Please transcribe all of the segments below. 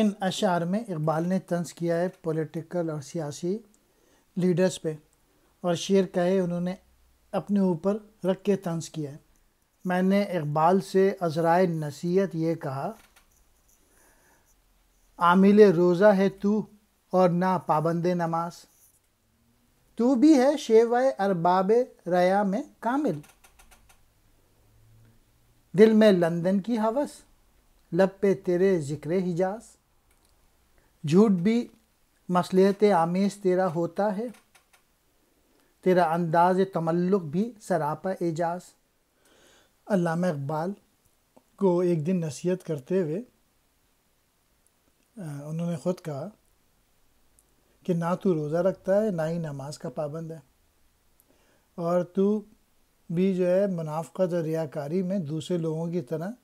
इन अशार में इकबाल ने तंज किया है पॉलिटिकल और सियासी लीडर्स पे और शेर का है उन्होंने अपने ऊपर रख के तंज किया है मैंने इकबाल से अजराए नसीहत ये कहा आमिल रोज़ा है तू और ना पाबंद नमाज तू भी है शेवाए अरबाब रया में कामिल दिल में लंदन की हवस लब पे तेरे ज़िक्र हिजाज झूठ भी मसलहत आमेज़ तेरा होता है तेरा अंदाज तमल्लुक भी सरापा एजाज अल्लामा इकबाल को एक दिन नसीहत करते हुए उन्होंने ख़ुद कहा कि ना तू रोज़ा रखता है ना ही नमाज का पाबंद है और तू भी जो है मुनाफ़त और रियाकारी में दूसरे लोगों की तरह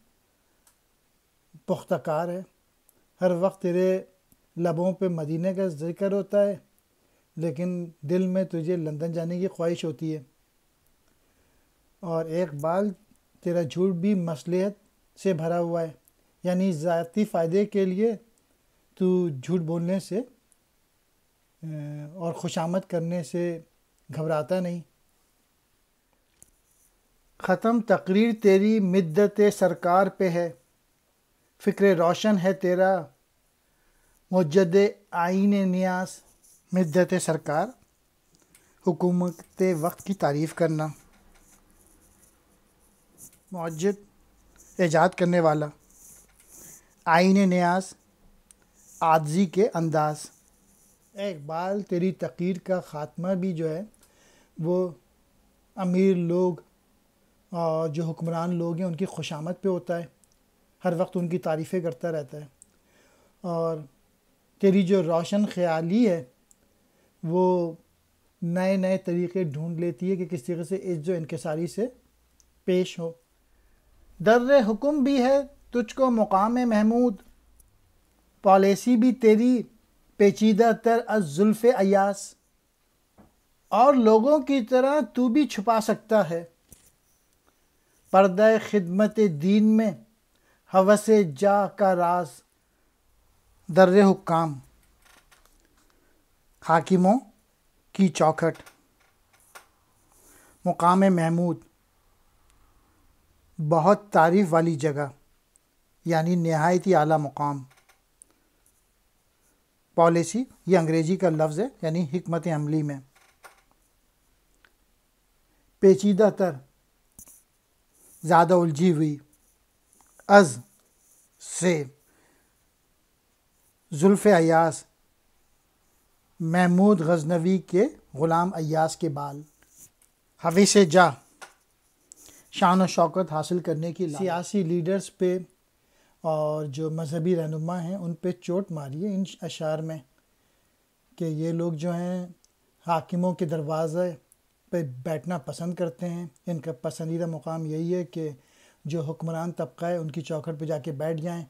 पुख्ता है हर वक्त तेरे लबों पे मदीने का जिक्र होता है लेकिन दिल में तुझे लंदन जाने की ख्वाहिश होती है और एक बाल तेरा झूठ भी मसलहत से भरा हुआ है यानी ज़ाती फ़ायदे के लिए तू झूठ बोलने से और खुशामद करने से घबराता नहीं ख़त्म तकरीर तेरी मिद्दत सरकार पे है फ़िक्र रोशन है तेरा मुजद आइन न्यास मदत सरकार हुकूमत वक्त की तारीफ़ करना मजद ऐजाद करने वाला आइन न्यास आजी के अंदाज इकबाल तेरी तकीर का ख़ात्मा भी जो है वो अमीर लोग और जो हुक्मरान लोग हैं उनकी खुशामद पे होता है हर वक्त उनकी तारीफ़ें करता रहता है और तेरी जो रोशन ख्याली है वो नए नए तरीके ढूंढ लेती है कि किस तरीके से इस जो इनकसारी से पेश हो दर्र हुकुम भी है तुझको मुकाम महमूद पॉलिसी भी तेरी पेचीदा तर अजुल्फ़ अयास और लोगों की तरह तू भी छुपा सकता है पर्दा खिदमत दीन में हवस जा का रास दर्र हुक्काम हाकिमों की चौखट मुकाम महमूद बहुत तारीफ़ वाली जगह यानी नहायत ही अली मुकाम पॉलिसी ये अंग्रेज़ी का लफ्ज़ है यानी हमत अमली में पेचीदा तर ज़्यादा उलझी हुई अज से जुल्फ़ अयास महमूद गजनवी के ग़ुलाम अयास के बाल हवे से जा शान व शौकत हासिल करने की सियासी लीडर्स पे और जो मजहबी रहनुमा हैं उन पे चोट मारी है इन अशार में कि ये लोग जो हैं हाकिमों के दरवाज़े पे बैठना पसंद करते हैं इनका पसंदीदा मुकाम यही है कि जो हुक्मरान तबका है उनकी चौखट पर जाके बैठ जाएं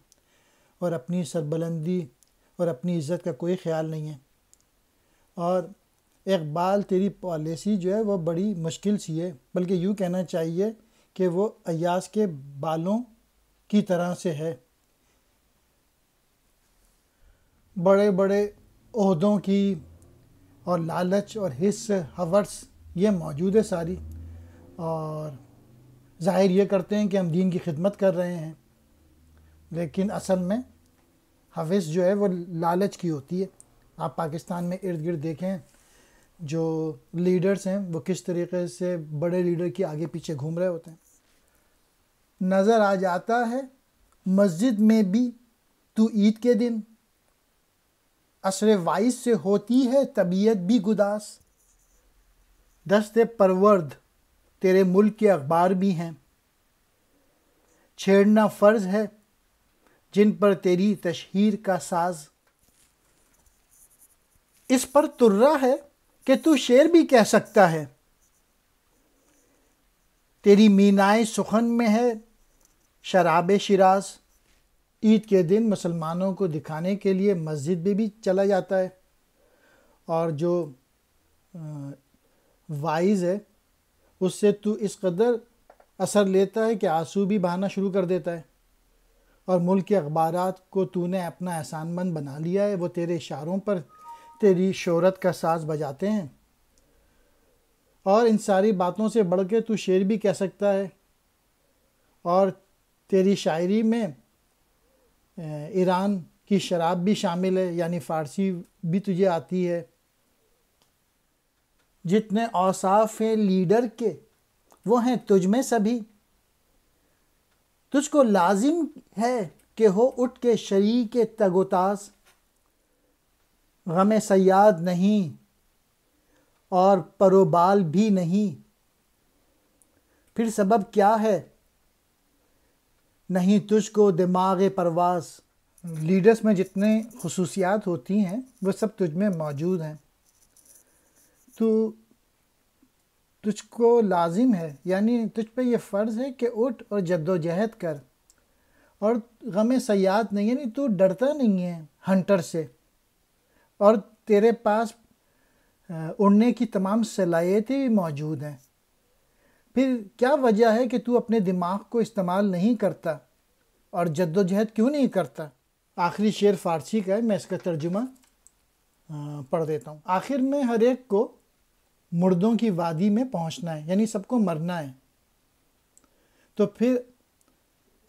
और अपनी सरबलंदी और अपनी इज़्ज़त का कोई ख्याल नहीं है और इकबाल तेरी पॉलिसी जो है वो बड़ी मुश्किल सी है बल्कि यूँ कहना चाहिए कि वो अयास के बालों की तरह से है बड़े बड़े अहदों की और लालच और हिस्स हवर्स ये मौजूद है सारी और ज़ाहिर ये करते हैं कि हम दीन की खिदमत कर रहे हैं लेकिन असल में हविस जो है वो लालच की होती है आप पाकिस्तान में इर्द गिर्द देखें जो लीडर्स हैं वो किस तरीके से बड़े लीडर के आगे पीछे घूम रहे होते हैं नज़र आ जाता है मस्जिद में भी तो ईद के दिन असर वाइस से होती है तबीयत भी गुदास दस्ते परवर्द तेरे मुल्क के अखबार भी हैं छेड़ना फ़र्ज है जिन पर तेरी तशहीर का साज इस पर तुर्रा है कि तू शेर भी कह सकता है तेरी मीनाए सुखन में है शराब शराज ईद के दिन मुसलमानों को दिखाने के लिए मस्जिद में भी चला जाता है और जो वाइज है उससे तू इस कदर असर लेता है कि आंसू भी बहाना शुरू कर देता है और मुल्क के अखबार को तूने अपना एहसानमंद बना लिया है वो तेरे इशारों पर तेरी शहरत का साज बजाते हैं और इन सारी बातों से बढ़ के तू शेर भी कह सकता है और तेरी शायरी में ईरान की शराब भी शामिल है यानी फ़ारसी भी तुझे आती है जितने औसाफ हैं लीडर के वो हैं तुझ में सभी तुझको लाजिम है कि हो उठ के शरीक तगोताज गम सयाद नहीं और परोबाल भी नहीं फिर सबब क्या है नहीं तुझको दिमाग परवास लीडर्स में जितने खसूसियात होती हैं वो सब तुझ में मौजूद हैं तो तुझको लाजिम है यानी तुझ पर यह फ़र्ज़ है कि उठ और जद्दोजहद कर और गम सयाद नहीं यानी तू डरता नहीं है हंटर से और तेरे पास उड़ने की तमाम सलाहियतें भी मौजूद हैं फिर क्या वजह है कि तू अपने दिमाग को इस्तेमाल नहीं करता और जद्दोजहद क्यों नहीं करता आखिरी शेर फ़ारसी का है मैं इसका तर्जुमा पढ़ देता हूँ आखिर में हर एक को मुर्दों की वादी में पहुंचना है यानी सबको मरना है तो फिर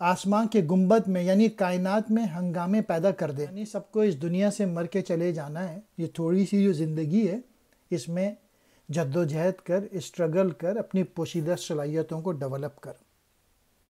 आसमां के गुंबद में यानी कायनात में हंगामे पैदा कर दे यानी सबको इस दुनिया से मर के चले जाना है ये थोड़ी सी जो ज़िंदगी है इसमें जद्दोजहद कर स्ट्रगल कर अपनी पोशीदा सलाहियतों को डेवलप कर